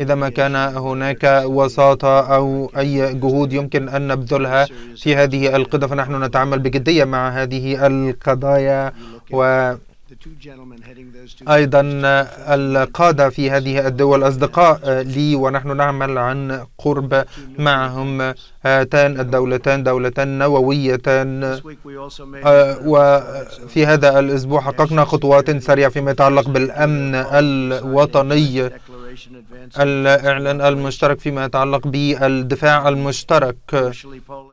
إذا ما كان هناك وساطة أو أي جهود يمكن أن نبذلها في هذه القضية فنحن نتعامل بجدية مع هذه القضايا و أيضا القادة في هذه الدول أصدقاء لي ونحن نعمل عن قرب معهم هاتان الدولتان دولتان نوويتان آه، وفي هذا الأسبوع حققنا خطوات سريعة فيما يتعلق بالأمن الوطني الإعلان المشترك فيما يتعلق بالدفاع المشترك